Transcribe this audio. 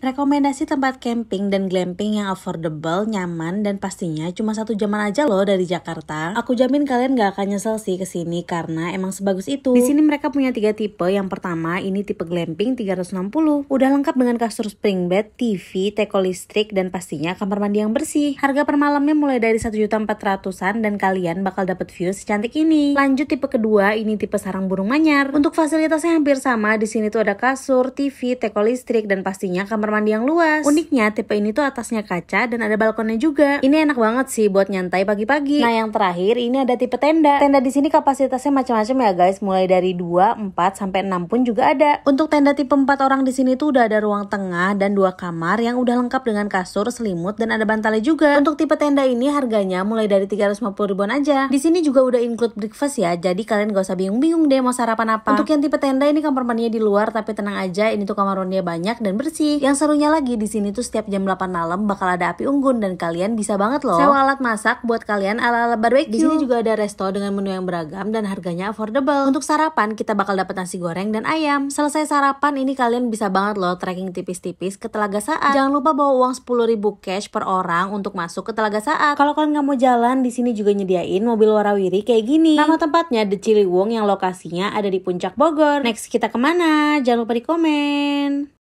Rekomendasi tempat camping dan glamping yang affordable, nyaman, dan pastinya cuma satu jaman aja loh dari Jakarta. Aku jamin kalian gak akan nyesel sih kesini karena emang sebagus itu. Di sini mereka punya tiga tipe. Yang pertama ini tipe glamping 360. Udah lengkap dengan kasur spring bed, TV, teko listrik, dan pastinya kamar mandi yang bersih. Harga per malamnya mulai dari 400 an dan kalian bakal dapet view secantik ini. Lanjut tipe kedua, ini tipe sarang burung manyar. Untuk fasilitasnya hampir sama, di sini tuh ada kasur, TV, teko listrik, dan pastinya kamar kamar mandi yang luas. Uniknya tipe ini tuh atasnya kaca dan ada balkonnya juga. Ini enak banget sih buat nyantai pagi-pagi. Nah yang terakhir ini ada tipe tenda. Tenda di sini kapasitasnya macam-macam ya guys, mulai dari 2, 4, sampai 6 pun juga ada. Untuk tenda tipe 4 orang di sini tuh udah ada ruang tengah dan dua kamar yang udah lengkap dengan kasur, selimut, dan ada bantalnya juga. Untuk tipe tenda ini harganya mulai dari 350 ribuan aja. Di sini juga udah include breakfast ya, jadi kalian gak usah bingung-bingung deh mau sarapan apa. Untuk yang tipe tenda ini kamar mandinya di luar, tapi tenang aja ini tuh kamar mandinya banyak dan bersih. Yang serunya lagi di sini tuh setiap jam 8 malam bakal ada api unggun dan kalian bisa banget loh sewa alat masak buat kalian ala-ala barbecue. Di sini juga ada resto dengan menu yang beragam dan harganya affordable. Untuk sarapan kita bakal dapat nasi goreng dan ayam. Selesai sarapan ini kalian bisa banget loh trekking tipis-tipis ke Telaga Saat. Jangan lupa bawa uang 10.000 cash per orang untuk masuk ke Telaga Saat. Kalau kalian nggak mau jalan di sini juga nyediain mobil warawiri kayak gini. Nama tempatnya The Ciliwung yang lokasinya ada di Puncak Bogor. Next kita kemana? Jangan lupa di komen.